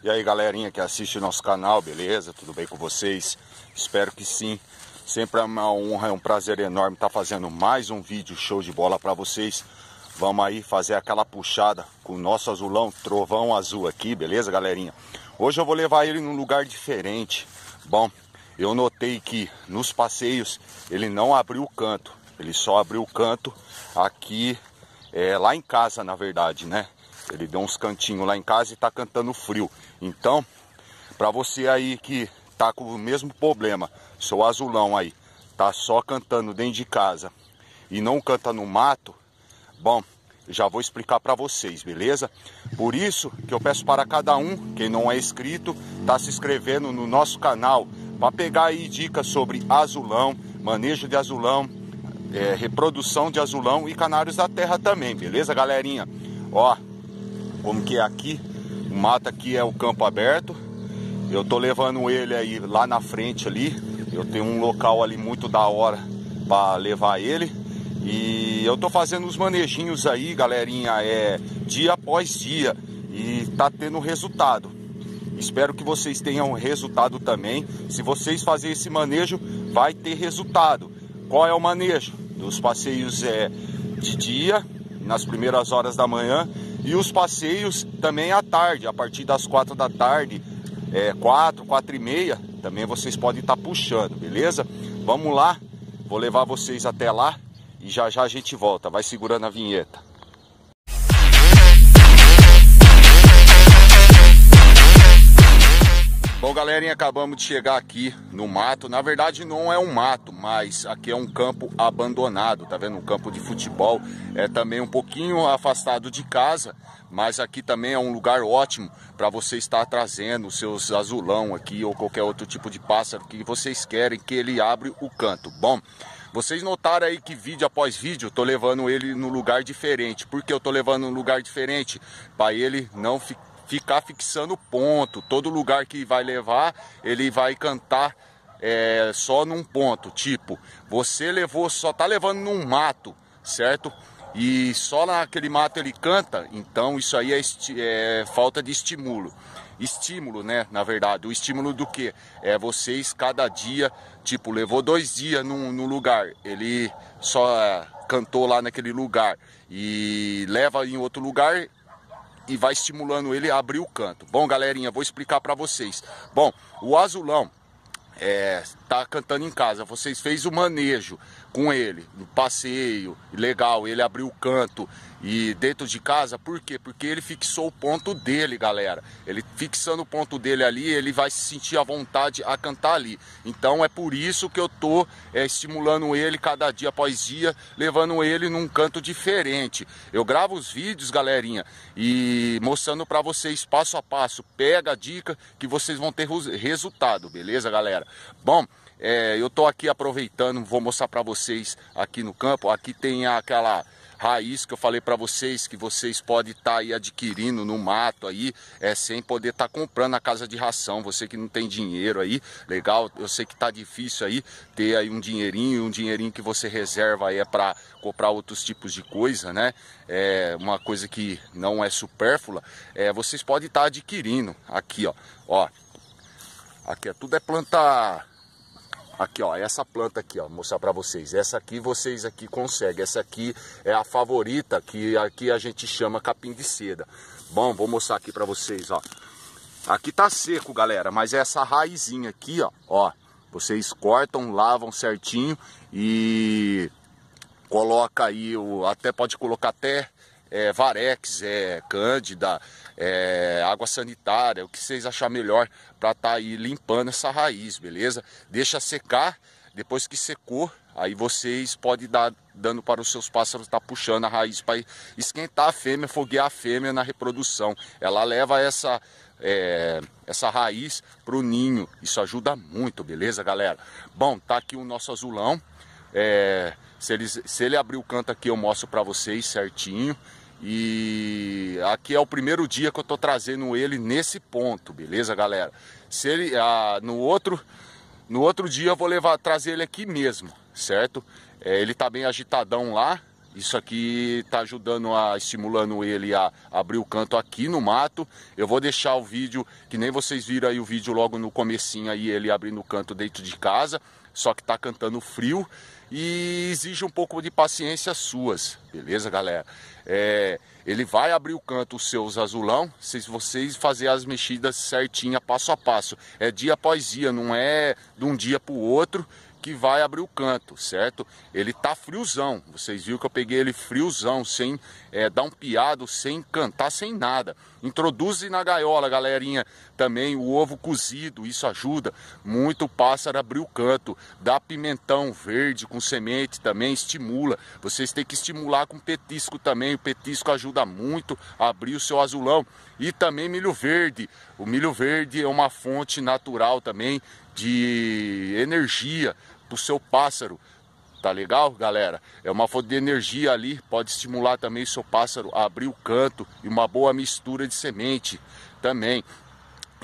E aí galerinha que assiste o nosso canal, beleza? Tudo bem com vocês? Espero que sim. Sempre é uma honra, é um prazer enorme estar tá fazendo mais um vídeo show de bola para vocês. Vamos aí fazer aquela puxada com o nosso azulão, trovão azul aqui, beleza galerinha? Hoje eu vou levar ele num lugar diferente. Bom, eu notei que nos passeios ele não abriu o canto. Ele só abriu o canto aqui, é, lá em casa na verdade, né? Ele deu uns cantinhos lá em casa e tá cantando frio. Então, para você aí que tá com o mesmo problema, seu azulão aí, tá só cantando dentro de casa e não canta no mato, bom, já vou explicar para vocês, beleza? Por isso que eu peço para cada um, quem não é inscrito, tá se inscrevendo no nosso canal para pegar aí dicas sobre azulão, manejo de azulão, é, reprodução de azulão e canários da terra também, beleza, galerinha? Ó, como que é aqui, o mato aqui é o campo aberto. Eu tô levando ele aí lá na frente ali. Eu tenho um local ali muito da hora para levar ele. E eu tô fazendo os manejinhos aí, galerinha, é dia após dia e tá tendo resultado. Espero que vocês tenham resultado também. Se vocês fazerem esse manejo, vai ter resultado. Qual é o manejo? Os passeios é de dia, nas primeiras horas da manhã e os passeios também à tarde, a partir das quatro da tarde, é, quatro, quatro e meia, também vocês podem estar tá puxando, beleza? Vamos lá, vou levar vocês até lá e já já a gente volta. Vai segurando a vinheta. Galera, acabamos de chegar aqui no mato. Na verdade, não é um mato, mas aqui é um campo abandonado, tá vendo? Um campo de futebol. É também um pouquinho afastado de casa, mas aqui também é um lugar ótimo para você estar trazendo seus azulão aqui ou qualquer outro tipo de pássaro que vocês querem que ele abre o canto. Bom, vocês notaram aí que vídeo após vídeo eu tô levando ele no lugar diferente. Por que eu tô levando um lugar diferente? Para ele não ficar ficar fixando ponto. Todo lugar que vai levar, ele vai cantar é, só num ponto. Tipo, você levou, só tá levando num mato, certo? E só naquele mato ele canta, então isso aí é, é falta de estímulo. Estímulo, né? Na verdade, o estímulo do que? É vocês cada dia, tipo, levou dois dias num, num lugar, ele só cantou lá naquele lugar e leva em outro lugar, e vai estimulando ele a abrir o canto. Bom, galerinha, vou explicar para vocês. Bom, o azulão, é, tá cantando em casa, vocês fez o manejo com ele, no passeio, legal, ele abriu o canto e dentro de casa, por quê? Porque ele fixou o ponto dele, galera. Ele fixando o ponto dele ali, ele vai se sentir à vontade a cantar ali. Então é por isso que eu tô é, estimulando ele cada dia após dia, levando ele num canto diferente. Eu gravo os vídeos, galerinha, e mostrando para vocês passo a passo. Pega a dica que vocês vão ter resultado, beleza, galera? Bom, é, eu estou aqui aproveitando, vou mostrar para vocês aqui no campo. Aqui tem aquela raiz que eu falei para vocês que vocês podem estar tá aí adquirindo no mato aí, é sem poder estar tá comprando na casa de ração. Você que não tem dinheiro aí, legal. Eu sei que tá difícil aí ter aí um dinheirinho, um dinheirinho que você reserva aí é para comprar outros tipos de coisa, né? É uma coisa que não é supérflua. É, vocês podem estar tá adquirindo aqui, ó. Ó. Aqui é tudo é planta Aqui, ó, essa planta aqui, ó, vou mostrar para vocês. Essa aqui vocês aqui conseguem. Essa aqui é a favorita, que aqui a gente chama capim de seda. Bom, vou mostrar aqui para vocês, ó. Aqui tá seco, galera, mas é essa raizinha aqui, ó, ó. Vocês cortam, lavam certinho e coloca aí, o, até pode colocar até é, Varex, é Cândida, é, água sanitária, o que vocês achar melhor para estar tá aí limpando essa raiz, beleza? Deixa secar, depois que secou, aí vocês podem dar dando para os seus pássaros estar tá puxando a raiz para esquentar a fêmea, foguear a fêmea na reprodução. Ela leva essa é, essa raiz para o ninho. Isso ajuda muito, beleza, galera? Bom, tá aqui o nosso azulão. É, se, ele, se ele abrir o canto aqui, eu mostro para vocês certinho. E aqui é o primeiro dia que eu tô trazendo ele nesse ponto, beleza, galera? Se ele ah, no outro no outro dia eu vou levar trazer ele aqui mesmo, certo? É, ele tá bem agitadão lá. Isso aqui tá ajudando a estimulando ele a abrir o canto aqui no mato. Eu vou deixar o vídeo que nem vocês viram aí o vídeo logo no comecinho aí ele abrindo o canto dentro de casa só que está cantando frio e exige um pouco de paciência suas, beleza, galera? É, ele vai abrir o canto, os seus azulão, se vocês fazer as mexidas certinha, passo a passo. É dia após dia, não é de um dia para o outro que vai abrir o canto, certo? Ele tá friozão, vocês viram que eu peguei ele friozão, sem é, dar um piado, sem cantar, sem nada. Introduze na gaiola, galerinha, também o ovo cozido, isso ajuda muito o pássaro abrir o canto. Dá pimentão verde com semente também, estimula. Vocês têm que estimular com petisco também, o petisco ajuda muito a abrir o seu azulão. E também milho verde, o milho verde é uma fonte natural também de energia pro seu pássaro. Tá legal, galera? É uma fonte de energia ali, pode estimular também seu pássaro a abrir o canto e uma boa mistura de semente também.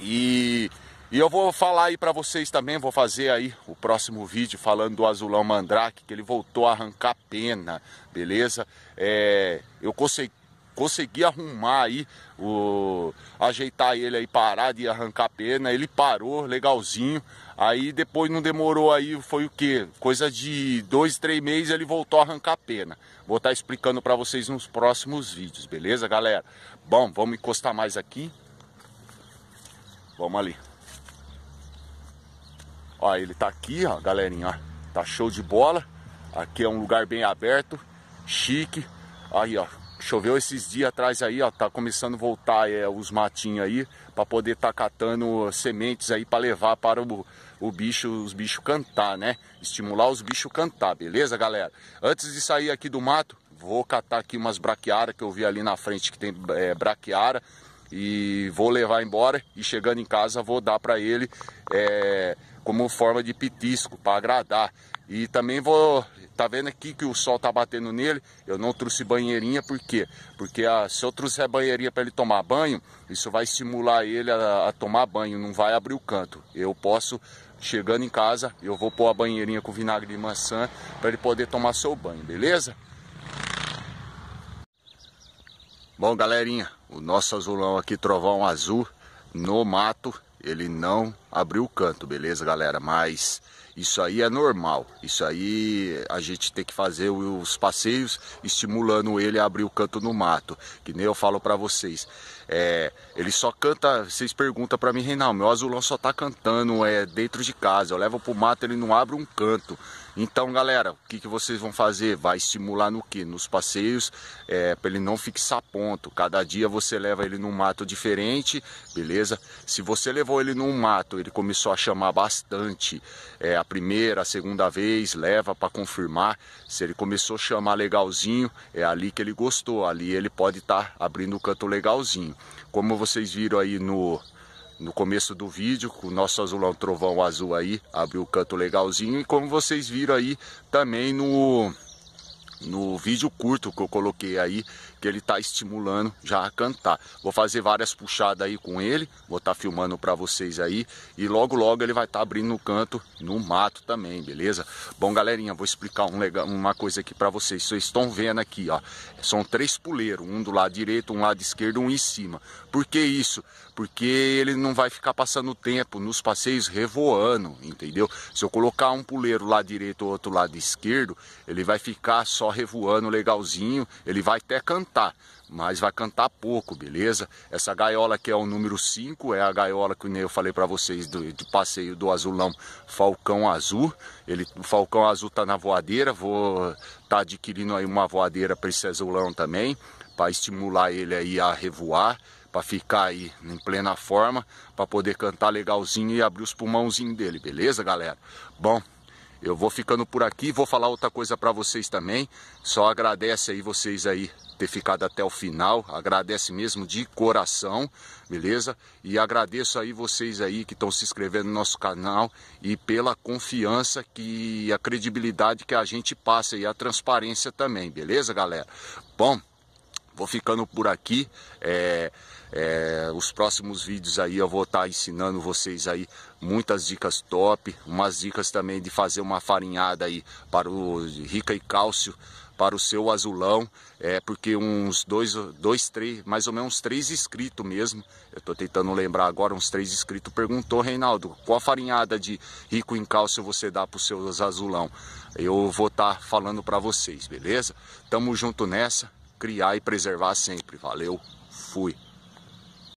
E, e eu vou falar aí para vocês também, vou fazer aí o próximo vídeo falando do azulão mandrake, que ele voltou a arrancar pena, beleza? É, eu consegui consegui arrumar aí, o, ajeitar ele aí, parar de arrancar a pena. Ele parou, legalzinho. Aí depois não demorou aí, foi o que? Coisa de dois, três meses ele voltou a arrancar a pena. Vou estar tá explicando para vocês nos próximos vídeos, beleza, galera? Bom, vamos encostar mais aqui. Vamos ali. Ó, ele tá aqui, ó, galerinha, ó. Tá show de bola. Aqui é um lugar bem aberto, chique. Aí, ó, Choveu esses dias atrás aí, ó, tá começando a voltar é, os matinhos aí, para poder estar tá catando sementes aí para levar para o, o bicho, os bichos cantar, né? Estimular os bichos cantar, beleza, galera? Antes de sair aqui do mato, vou catar aqui umas braquiaras que eu vi ali na frente que tem é, braquiara e vou levar embora e chegando em casa vou dar para ele é, como forma de pitisco, para agradar. E também vou. Tá vendo aqui que o sol tá batendo nele? Eu não trouxe banheirinha, por quê? Porque a, ah, se eu trouxer banheirinha para ele tomar banho, isso vai estimular ele a, a, tomar banho, não vai abrir o canto. Eu posso, chegando em casa, eu vou pôr a banheirinha com vinagre de maçã para ele poder tomar seu banho, beleza? Bom, galerinha, o nosso azulão aqui, trovão azul, no mato, ele não abriu o canto, beleza, galera? Mas isso aí é normal. Isso aí a gente tem que fazer os passeios estimulando ele a abrir o canto no mato. Que nem eu falo para vocês. É, ele só canta, vocês perguntam para mim, Reinaldo, meu azulão só tá cantando é, dentro de casa. Eu levo pro mato, ele não abre um canto. Então, galera, o que, que vocês vão fazer? Vai estimular no que? Nos passeios, é, para ele não fixar ponto. Cada dia você leva ele num mato diferente, beleza? Se você levou ele num mato, ele começou a chamar bastante. É, a primeira, a segunda vez, leva para confirmar. Se ele começou a chamar legalzinho, é ali que ele gostou. Ali ele pode estar tá abrindo o canto legalzinho. Como vocês viram aí no, no começo do vídeo, o nosso azulão trovão azul aí, abriu o canto legalzinho. E como vocês viram aí também no, no vídeo curto que eu coloquei aí, que ele está estimulando já a cantar. Vou fazer várias puxadas aí com ele, vou estar tá filmando para vocês aí e logo logo ele vai estar tá abrindo no canto no mato também, beleza? Bom, galerinha, vou explicar um legal, uma coisa aqui para vocês. Vocês estão vendo aqui, ó, são três puleiros, um do lado direito, um lado esquerdo, um em cima. Por que isso? Porque ele não vai ficar passando tempo nos passeios revoando, entendeu? Se eu colocar um puleiro lá direito ou outro lado esquerdo, ele vai ficar só revoando legalzinho, ele vai até cantar cantar, mas vai cantar pouco, beleza? Essa gaiola aqui é o número 5, é a gaiola que eu falei para vocês do, passeio do azulão Falcão Azul. Ele, o Falcão Azul tá na voadeira, vou tá adquirindo aí uma voadeira para esse azulão também, para estimular ele aí a revoar para ficar aí em plena forma, para poder cantar legalzinho e abrir os pulmãozinhos dele, beleza, galera? Bom, eu vou ficando por aqui, vou falar outra coisa para vocês também. Só agradece aí vocês aí ter ficado até o final. Agradece mesmo de coração, beleza? E agradeço aí vocês aí que estão se inscrevendo no nosso canal e pela confiança que a credibilidade que a gente passa e a transparência também, beleza, galera? Bom, Vou ficando por aqui. É, é, os próximos vídeos aí eu vou estar tá ensinando vocês aí muitas dicas top, umas dicas também de fazer uma farinhada aí para o rica e cálcio para o seu azulão, é porque uns dois, dois, três, mais ou menos três inscritos mesmo, eu estou tentando lembrar agora, uns três inscritos perguntou, Reinaldo, qual farinhada de rico em cálcio você dá para os seus azulão? Eu vou estar tá falando para vocês, beleza? Tamo junto nessa criar e preservar sempre. Valeu, fui.